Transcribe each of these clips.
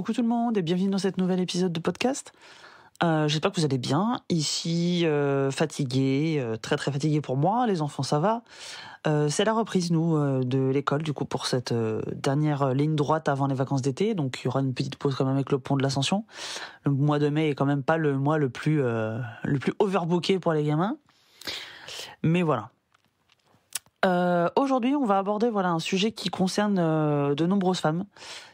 Coucou tout le monde et bienvenue dans cet nouvel épisode de podcast. Euh, j'espère que vous allez bien. Ici, euh, fatigué, euh, très très fatigué pour moi. Les enfants, ça va. C'est la reprise nous de l'école du coup pour cette dernière ligne droite avant les vacances d'été. Donc il y aura une petite pause quand même avec le pont de l'Ascension. Le mois de mai est quand même pas le mois le plus le plus overbooké pour les gamins. Mais voilà, euh, aujourd'hui, on va aborder voilà un sujet qui concerne euh, de nombreuses femmes.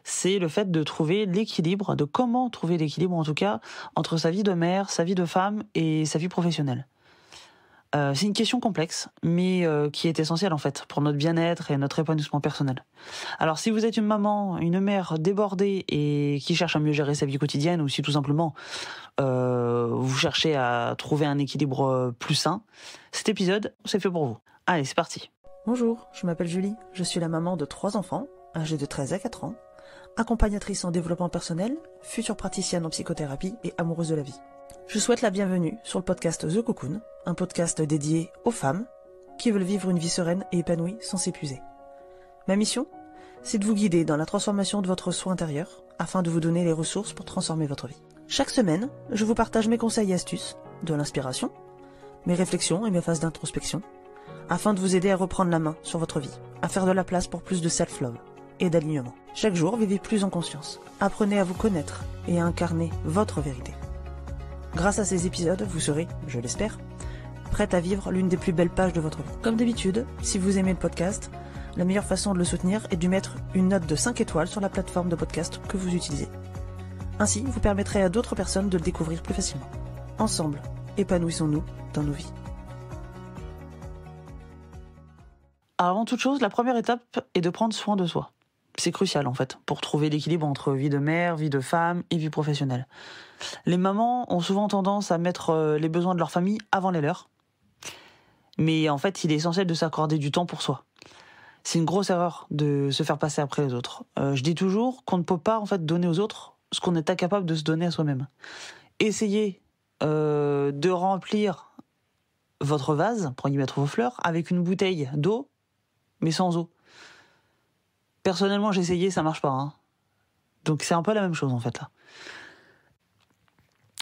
C'est le fait de trouver l'équilibre, de comment trouver l'équilibre en tout cas entre sa vie de mère, sa vie de femme et sa vie professionnelle. Euh, c'est une question complexe, mais qui est essentielle en fait pour notre bien-être et notre épanouissement personnel. Alors si vous êtes une maman, une mère débordée et qui cherche à mieux gérer sa vie quotidienne, ou si tout simplement vous cherchez à trouver un équilibre plus sain, cet épisode c'est fait pour vous. Allez, c'est parti. Bonjour, je m'appelle Julie, je suis la maman de trois enfants, âgés de 13 à 4 ans, accompagnatrice en développement personnel, future praticienne en psychothérapie et amoureuse de la vie. Je souhaite la bienvenue sur le podcast The Cocoon, un podcast dédié aux femmes qui veulent vivre une vie sereine et épanouie sans s'épuiser. Ma mission C'est de vous guider dans la transformation de votre soi intérieur afin de vous donner les ressources pour transformer votre vie. Chaque semaine, je vous partage mes conseils et astuces, de l'inspiration, mes réflexions et mes phases d'introspection afin de vous aider à reprendre la main sur votre vie, à faire de la place pour plus de self-love et d'alignement. Chaque jour, vivez plus en conscience. Apprenez à vous connaître et à incarner votre vérité. Grâce à ces épisodes, vous serez, je l'espère, prête à vivre l'une des plus belles pages de votre vie. Comme d'habitude, si vous aimez le podcast, la meilleure façon de le soutenir est de mettre une note de 5 étoiles sur la plateforme de podcast que vous utilisez. Ainsi, vous permettrez à d'autres personnes de le découvrir plus facilement. Ensemble, épanouissons-nous dans nos vies. avant toute chose, la première étape est de prendre soin de soi. C'est crucial en fait pour trouver l'équilibre entre vie de mère, vie de femme et vie professionnelle. Les mamans ont souvent tendance à mettre euh, les besoins de leur famille avant les leurs. Mais en fait, il est essentiel de s'accorder du temps pour soi. C'est une grosse erreur de se faire passer après les autres. Euh, je dis toujours qu'on ne peut pas en fait donner aux autres ce qu'on est incapable de se donner à soi-même. Essayez euh, de remplir votre vase, pour y mettre vos fleurs, avec une bouteille d'eau mais sans eau. Personnellement, j'ai essayé, ça marche pas. Hein. Donc c'est un peu la même chose en fait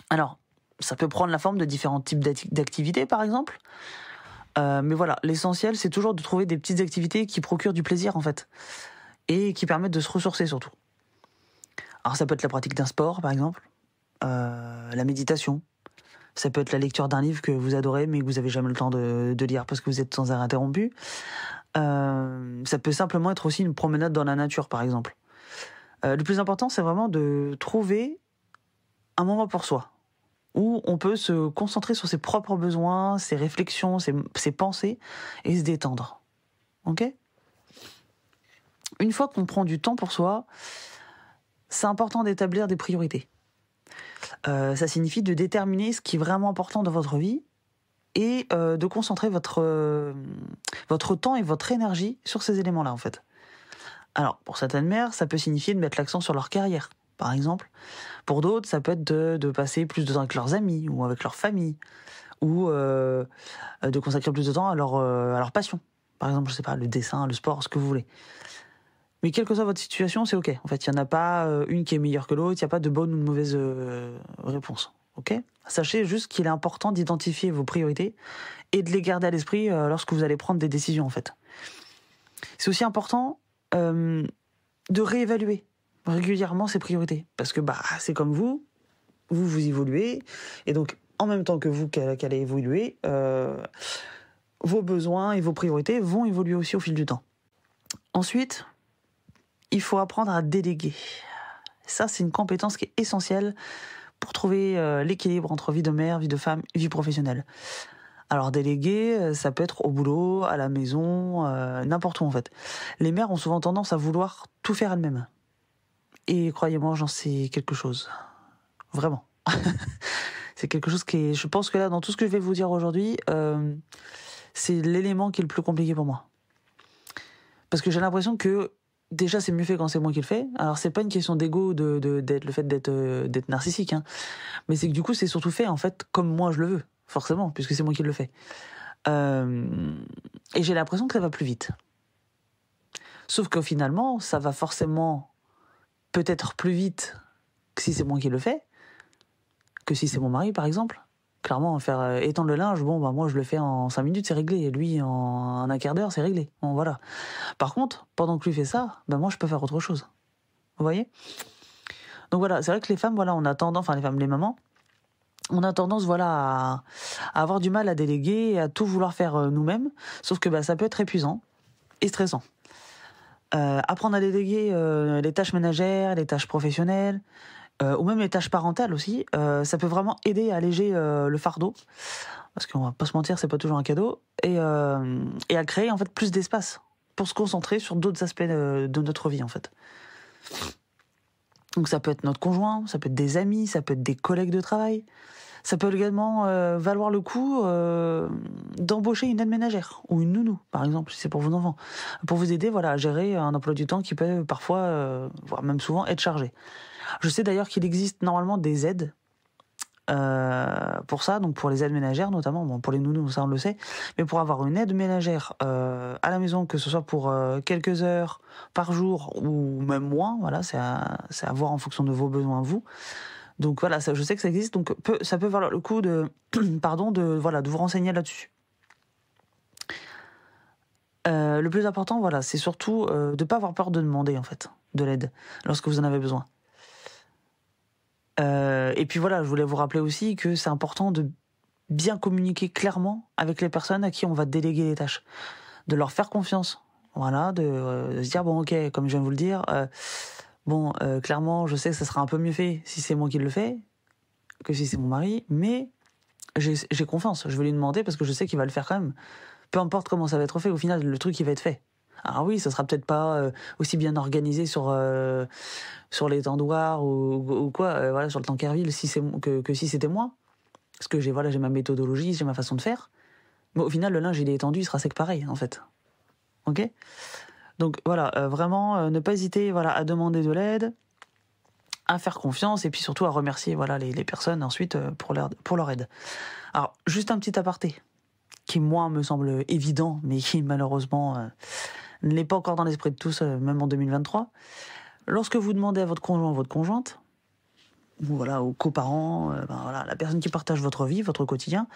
Alors, ça peut prendre la forme de différents types d'activités par exemple. Euh, mais voilà, l'essentiel c'est toujours de trouver des petites activités qui procurent du plaisir en fait. Et qui permettent de se ressourcer surtout. Alors ça peut être la pratique d'un sport par exemple, euh, la méditation, ça peut être la lecture d'un livre que vous adorez mais que vous avez jamais le temps de, de lire parce que vous êtes sans arrêt interrompu. Euh, ça peut simplement être aussi une promenade dans la nature, par exemple. Euh, le plus important, c'est vraiment de trouver un moment pour soi, où on peut se concentrer sur ses propres besoins, ses réflexions, ses, pensées, et se détendre. Ok Une fois qu'on prend du temps pour soi, c'est important d'établir des priorités. Euh, ça signifie de déterminer ce qui est vraiment important dans votre vie et euh, de concentrer votre, euh, votre temps et votre énergie sur ces éléments-là, en fait. Alors, pour certaines mères, ça peut signifier de mettre l'accent sur leur carrière, par exemple. Pour d'autres, ça peut être de, passer plus de temps avec leurs amis ou avec leur famille, ou euh, de consacrer plus de temps à leur, à passion. Par exemple, je sais pas, le dessin, le sport, ce que vous voulez. Mais quelle que soit votre situation, c'est OK. En fait, il n'y en a pas une qui est meilleure que l'autre, il n'y a pas de bonne ou de mauvaise réponse. Sachez juste qu'il est important d'identifier vos priorités et de les garder à l'esprit euh, lorsque vous allez prendre des décisions, en fait. C'est aussi important euh, de réévaluer régulièrement ces priorités. Parce que bah, c'est comme vous, vous, vous évoluez, et donc en même temps que vous qu'elle qu évoluer, euh, vos besoins et vos priorités vont évoluer aussi au fil du temps. Ensuite, il faut apprendre à déléguer. Ça, c'est une compétence qui est essentielle pour trouver euh, l'équilibre entre vie de mère, vie de femme vie professionnelle. Alors déléguer, euh, ça peut être au boulot, à la maison, euh, n'importe où en fait. Les mères ont souvent tendance à vouloir tout faire elles-mêmes. Et croyez-moi, j'en sais quelque chose. Vraiment. c'est quelque chose qui est... Je pense que là, dans tout ce que je vais vous dire aujourd'hui, c'est l'élément qui est le plus compliqué pour moi. Parce que j'ai l'impression que déjà c'est mieux fait quand c'est moi qui le fais. Alors c'est pas une question d'ego, de, d'être le fait d'être euh, d'être narcissique, hein. mais c'est que du coup c'est surtout fait en fait comme moi je le veux, forcément, puisque c'est moi qui le fais. Euh, et j'ai l'impression que ça va plus vite. Sauf que finalement, ça va forcément peut-être plus vite que si c'est moi qui le fais, que si c'est mon mari par exemple clairement faire euh, étendre le linge bon bah moi je le fais en cinq minutes c'est réglé et lui en un quart d'heure c'est réglé bon voilà par contre pendant que lui fait ça bah, moi je peux faire autre chose vous voyez donc voilà c'est vrai que les femmes voilà on a tendance enfin les femmes les mamans on a tendance voilà à, avoir du mal à déléguer à tout vouloir faire euh, nous-mêmes sauf que bah, ça peut être épuisant et stressant euh, apprendre à déléguer les tâches ménagères les tâches professionnelles euh, ou même les tâches parentales aussi, euh, ça peut vraiment aider à alléger euh, le fardeau, parce qu'on va pas se mentir, c'est pas toujours un cadeau, et, et à créer en fait plus d'espace pour se concentrer sur d'autres aspects de, notre vie en fait. Donc ça peut être notre conjoint, ça peut être des amis, ça peut être des collègues de travail. Ça peut également valoir le coup d'embaucher une aide ménagère ou une nounou, par exemple, si c'est pour vos enfants, pour vous aider voilà, à gérer un emploi du temps qui peut parfois, voire même souvent, être chargé. Je sais d'ailleurs qu'il existe normalement des aides euh, pour ça, donc pour les aides ménagères notamment, bon, pour les nounous ça on le sait, mais pour avoir une aide ménagère euh, à la maison, que ce soit pour euh, quelques heures par jour ou même moins, voilà, c'est à, à, voir en fonction de vos besoins vous. Donc voilà, je sais que ça existe, donc ça peut valoir le coup de, pardon, de voilà, vous renseigner là-dessus. le plus important, voilà, c'est surtout de ne pas avoir peur de demander en fait de l'aide lorsque vous en avez besoin. Euh, et puis voilà, je voulais vous rappeler aussi que c'est important de bien communiquer clairement avec les personnes à qui on va déléguer les tâches, de leur faire confiance, voilà, de, euh, se dire bon ok, comme je viens de vous le dire, euh, bon clairement je sais que ça sera un peu mieux fait si c'est moi qui le fais que si c'est mon mari, mais j'ai confiance, je vais lui demander parce que je sais qu'il va le faire quand même. Peu importe comment ça va être fait, au final le truc il va être fait. Alors ah oui, ça sera peut-être pas euh, aussi bien organisé sur euh, sur les endroits ou, quoi, euh, voilà, sur le Tankerville, si c'est que, si c'était moi, parce que j'ai voilà, j'ai ma méthodologie, j'ai ma façon de faire. Mais au final, le linge il est étendu, il sera sec pareil en fait. Ok. Donc voilà, vraiment ne pas hésiter voilà à demander de l'aide, à faire confiance et puis surtout à remercier voilà les, personnes ensuite pour leur pour leur aide. Alors juste un petit aparté qui moi me semble évident, mais qui malheureusement euh, n'est pas encore dans l'esprit de tous, euh, même en 2023. Lorsque vous demandez à votre conjoint ou votre conjointe, ou voilà, aux coparents, euh, ben voilà, la personne qui partage votre vie, votre quotidien,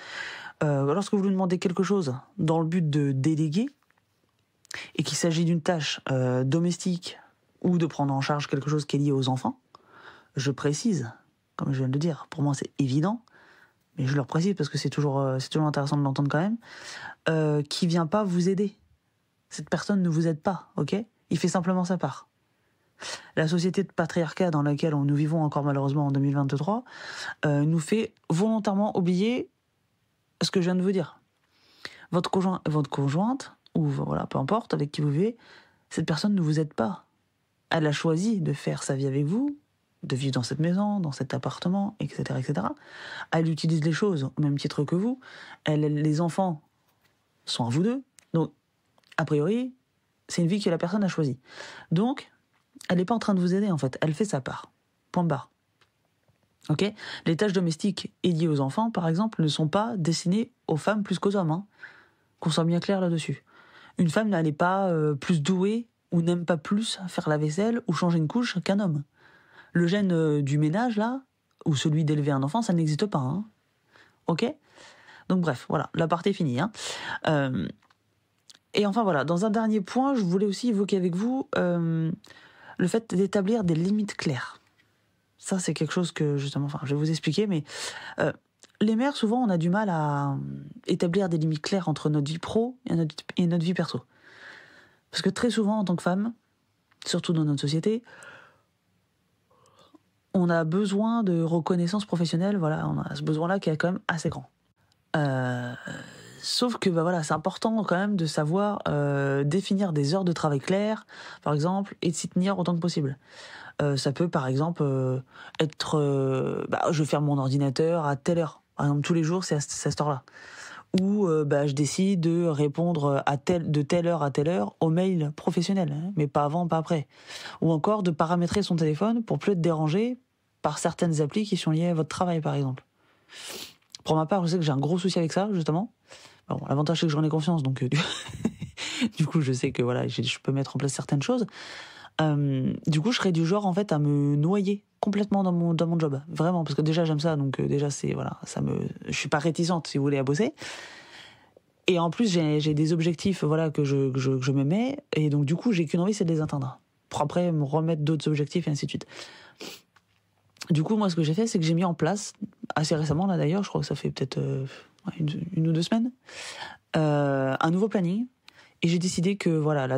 lorsque vous lui demandez quelque chose dans le but de déléguer, et qu'il s'agit d'une tâche domestique ou de prendre en charge quelque chose qui est lié aux enfants, je précise, comme je viens de le dire, pour moi c'est évident, mais je le précise parce que c'est toujours, euh, c'est toujours intéressant de l'entendre quand même, euh, qui vient pas vous aider. Cette personne ne vous aide pas, ok Il fait simplement sa part. La société de patriarcat dans laquelle nous vivons encore malheureusement en 2023 euh, nous fait volontairement oublier ce que je viens de vous dire. Votre conjoint, votre conjointe, ou voilà, peu importe avec qui vous vivez, cette personne ne vous aide pas. Elle a choisi de faire sa vie avec vous, de vivre dans cette maison, dans cet appartement, etc., etc. Elle utilise les choses au même titre que vous. Elle, les enfants sont à vous deux. Donc, a priori, c'est une vie que la personne a choisie. Donc, elle n'est pas en train de vous aider, en fait. Elle fait sa part. Point barre. OK Les tâches domestiques et aux enfants, par exemple, ne sont pas destinées aux femmes plus qu'aux hommes. Hein. Qu'on soit bien clair là-dessus. Une femme n'est pas euh, plus douée ou n'aime pas plus faire la vaisselle ou changer une couche qu'un homme. Le gène euh, du ménage, là, ou celui d'élever un enfant, ça n'existe pas. Hein. ok Donc bref, voilà, la partie est finie. Hein. Euh, et enfin voilà, dans un dernier point, je voulais aussi évoquer avec vous euh, le fait d'établir des limites claires. Ça, c'est quelque chose que justement, enfin, je vais vous expliquer, mais les mères, souvent, on a du mal à établir des limites claires entre notre vie pro et notre, et notre vie perso. Parce que très souvent, en tant que femme, surtout dans notre société, on a besoin de reconnaissance professionnelle, voilà, on a ce besoin-là qui est quand même assez grand. Euh, sauf que bah, voilà, c'est important quand même de savoir euh, définir des heures de travail claires, par exemple, et de s'y tenir autant que possible. Euh, ça peut par exemple être, bah, je ferme mon ordinateur à telle heure. Par exemple, tous les jours, c'est à, cette heure-là. Ou bah, je décide de répondre à de telle heure à telle heure aux mails professionnels, hein, mais pas avant, pas après. Ou encore de paramétrer son téléphone pour plus être dérangé par certaines applis qui sont liées à votre travail, par exemple. Pour ma part, je sais que j'ai un gros souci avec ça, justement. Bon, l'avantage, c'est que j'en ai confiance, donc euh, du... coup, je sais que voilà, je peux mettre en place certaines choses. du coup, je serais du genre, en fait, à me noyer complètement dans mon, dans mon job. Vraiment, parce que déjà, j'aime ça, donc euh, déjà, c'est, voilà, ça me, je suis pas réticente, si vous voulez, à bosser. Et en plus, j'ai des objectifs, voilà, que je, me mets, et donc, du coup, j'ai qu'une envie, c'est de les atteindre. Pour après, me remettre d'autres objectifs, et ainsi de suite. Du coup, moi, ce que j'ai fait, c'est que j'ai mis en place, assez récemment, là d'ailleurs, je crois que ça fait peut-être euh, une, ou deux semaines, euh, un nouveau planning. Et j'ai décidé que, voilà,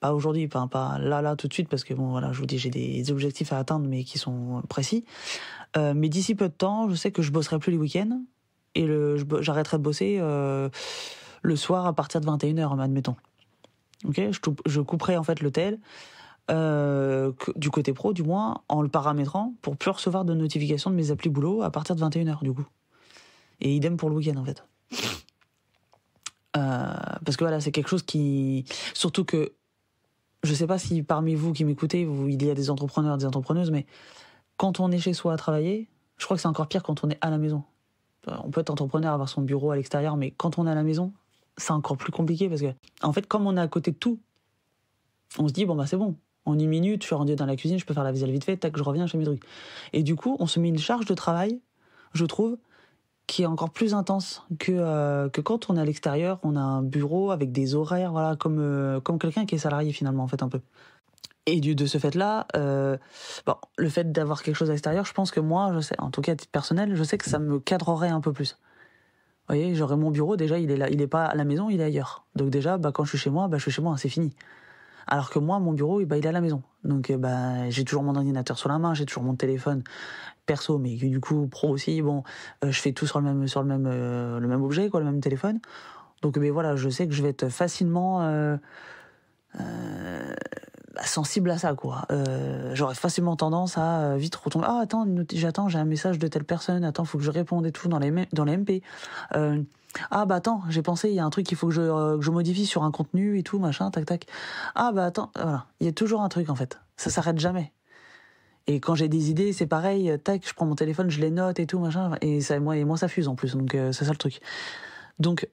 pas aujourd'hui, pas, là, là, tout de suite, parce que, bon, voilà, je vous dis, j'ai des objectifs à atteindre, mais qui sont euh, précis. mais d'ici peu de temps, je sais que je bosserai plus les week-ends, et le, j'arrêterai de bosser le soir à partir de 21h, admettons. Ok, je, je couperai en fait l'hôtel euh, du côté pro du moins, en le paramétrant pour plus recevoir de notifications de mes applis boulot à partir de 21h du coup. Et idem pour le week-end en fait. Euh, parce que voilà, c'est quelque chose qui... Surtout que je sais pas si parmi vous qui m'écoutez, il y a des entrepreneurs, des entrepreneuses, mais quand on est chez soi à travailler, je crois que c'est encore pire quand on est à la maison. Euh, on peut être entrepreneur, avoir son bureau à l'extérieur, mais quand on est à la maison, c'est encore plus compliqué parce que, en fait, comme on est à côté de tout, on se dit, bon, bah, c'est bon en une minute, je suis rendu dans la cuisine, je peux faire la vaisselle vite fait, tac, je reviens, je fais mes trucs. Et du coup, on se met une charge de travail, je trouve, qui est encore plus intense que, euh, que quand on est à l'extérieur, on a un bureau avec des horaires, voilà, comme, euh, comme quelqu'un qui est salarié finalement, en fait, un peu. Et du, de ce fait-là, euh, bon, le fait d'avoir quelque chose à l'extérieur, je pense que moi, je sais, en tout cas à personnel, je sais que ça me cadrerait un peu plus. Vous voyez, j'aurais mon bureau, déjà, il est là, il est pas à la maison, il est ailleurs. Donc déjà, bah, quand je suis chez moi, bah, je suis chez moi, hein, c'est fini. Alors que moi, mon bureau, eh ben, il est à la maison. Donc, eh ben, j'ai toujours mon ordinateur sur la main, j'ai toujours mon téléphone perso, mais du coup pro aussi. Bon, euh, je fais tout sur le même, sur le même, euh, le même objet, quoi, le même téléphone. Donc, mais eh ben, voilà, je sais que je vais être facilement euh, bah, sensible à ça, quoi. J'aurais facilement tendance à vite retomber. Ah, attends, j'attends, j'ai un message de telle personne. Attends, faut que je réponde et tout dans les, dans les MP. Ah bah attends, j'ai pensé, il y a un truc qu'il faut euh, que je, modifie sur un contenu et tout, machin, tac, tac. Ah bah attends, voilà, il y a toujours un truc en fait. Ça s'arrête jamais. Et quand j'ai des idées, c'est pareil, euh, tac, je prends mon téléphone, je les note et tout, machin. Et, ça, moi, et moi, ça fuse en plus, donc euh, c'est ça le truc. Donc,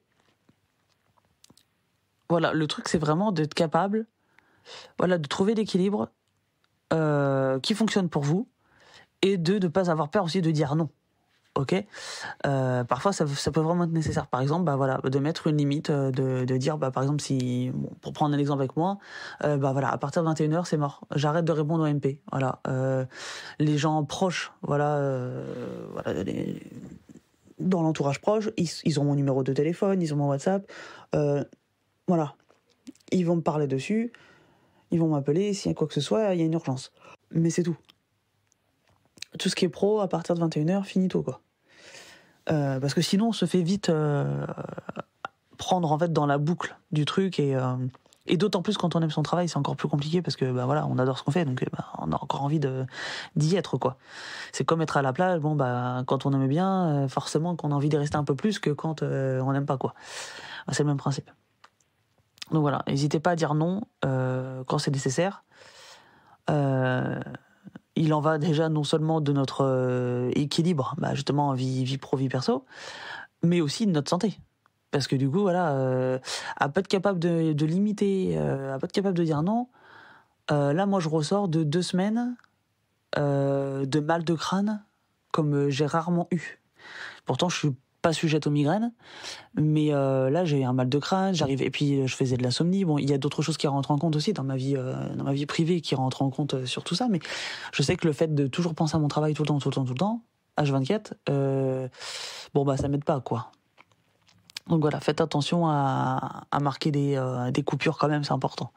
voilà, le truc, c'est vraiment d'être capable voilà, de trouver l'équilibre qui fonctionne pour vous et de ne pas avoir peur aussi de dire non ok euh, parfois ça, peut vraiment être nécessaire par exemple bah voilà de mettre une limite euh, de, dire bah par exemple si pour prendre un exemple avec moi euh, bah voilà à partir de 21h c'est mort j'arrête de répondre au MP voilà les gens proches voilà voilà dans l'entourage proche ils, ont mon numéro de téléphone ils ont mon WhatsApp voilà ils vont me parler dessus ils vont m'appeler s'il y a quoi que ce soit il y a une urgence mais c'est tout tout ce qui est pro à partir de 21h, finito quoi. Euh, parce que sinon, on se fait vite euh, prendre en fait dans la boucle du truc et, euh, et d'autant plus quand on aime son travail, c'est encore plus compliqué parce que bah voilà, on adore ce qu'on fait, donc eh ben, on a encore envie d'y être quoi. C'est comme être à la plage, bon bah quand on aime bien, forcément qu'on a envie d'y rester un peu plus que quand on n'aime pas quoi. Bah, c'est le même principe. Donc voilà, n'hésitez pas à dire non quand c'est nécessaire. Euh, il en va déjà non seulement de notre euh, équilibre, bah, justement vie, pro, vie perso, mais aussi de notre santé. Parce que du coup, voilà, euh, à pas être capable de, limiter, euh, à pas être capable de dire non, là, moi, je ressors de deux semaines de mal de crâne comme j'ai rarement eu. Pourtant, je suis pas sujette aux migraines. Mais euh, là, j'ai un mal de crâne, j'arrive et puis je faisais de l'insomnie. Bon, il y a d'autres choses qui rentrent en compte aussi dans ma vie, euh, dans ma vie privée, qui rentrent en compte euh, sur tout ça. Mais je sais que le fait de toujours penser à mon travail tout le temps, tout le temps, tout le temps, H24, euh, bon bah ça m'aide pas quoi. Donc voilà, faites attention à, marquer des, des coupures quand même, c'est important.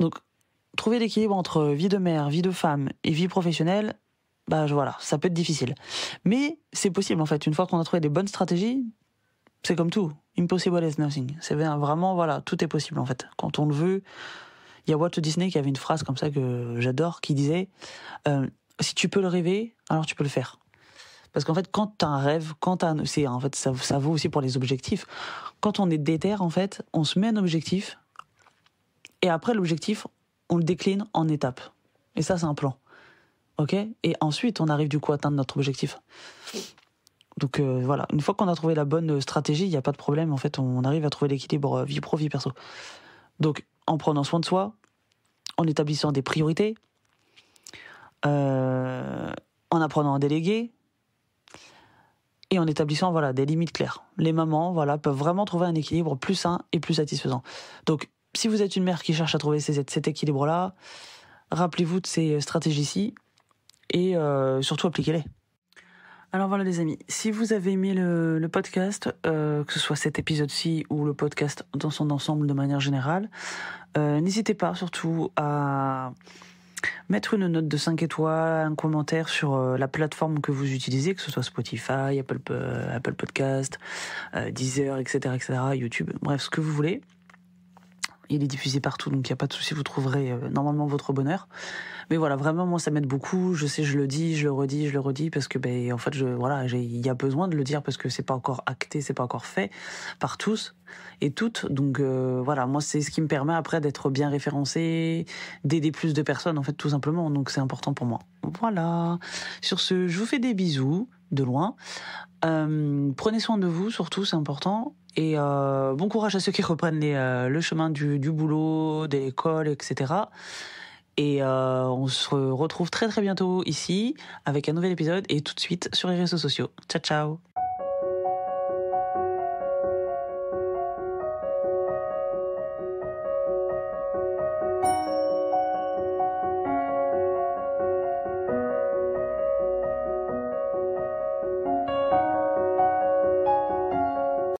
Donc trouver l'équilibre entre vie de mère, vie de femme et vie professionnelle, bah voilà, ça peut être difficile. Mais c'est possible en fait. Une fois qu'on a trouvé des bonnes stratégies, c'est comme tout. Impossible is nothing. C'est vraiment voilà, tout est possible en fait. Quand on le veut, il y a Walt Disney qui avait une phrase comme ça que j'adore, qui disait euh, si tu peux le rêver, alors tu peux le faire. Parce qu'en fait, quand t'as un rêve, quand t'as, c'est en fait ça, ça vaut aussi pour les objectifs. Quand on est déter, en fait, on se met un objectif et après l'objectif, on le décline en étapes. Et ça, c'est un plan ok Et ensuite, on arrive du coup à atteindre notre objectif. Donc euh, voilà, une fois qu'on a trouvé la bonne stratégie, il n'y a pas de problème. En fait, on arrive à trouver l'équilibre euh, vie pro, vie perso. Donc, en prenant soin de soi, en établissant des priorités, euh, en apprenant à déléguer et en établissant voilà des limites claires. Les mamans voilà peuvent vraiment trouver un équilibre plus sain et plus satisfaisant. Donc, si vous êtes une mère qui cherche à trouver cet équilibre là, rappelez-vous de ces stratégies-ci et euh, surtout appliquez-les. Alors voilà les amis, si vous avez aimé le, podcast, euh, que ce soit cet épisode-ci ou le podcast dans son ensemble de manière générale, euh, n'hésitez pas surtout à mettre une note de 5 étoiles, un commentaire sur la plateforme que vous utilisez, que ce soit Spotify, Apple, Apple Podcast, Deezer, etc., etc., YouTube, bref, ce que vous voulez. Il est diffusé partout, donc il n'y a pas de souci, vous trouverez euh, normalement votre bonheur. Mais voilà, vraiment, moi, ça m'aide beaucoup. Je sais, je le dis, je le redis, je le redis, parce que, ben, en fait, je, voilà, il y a besoin de le dire parce que c'est pas encore acté, c'est pas encore fait par tous et toutes. Donc euh, voilà, moi, c'est ce qui me permet après d'être bien référencé, d'aider plus de personnes, en fait, tout simplement. Donc c'est important pour moi. Voilà. Sur ce, je vous fais des bisous de loin. Euh, prenez soin de vous, surtout, c'est important. Et euh, bon courage à ceux qui reprennent euh, le chemin du, boulot, de l'école, etc. Et euh, on se retrouve très très bientôt ici avec un nouvel épisode et tout de suite sur les réseaux sociaux. Ciao ciao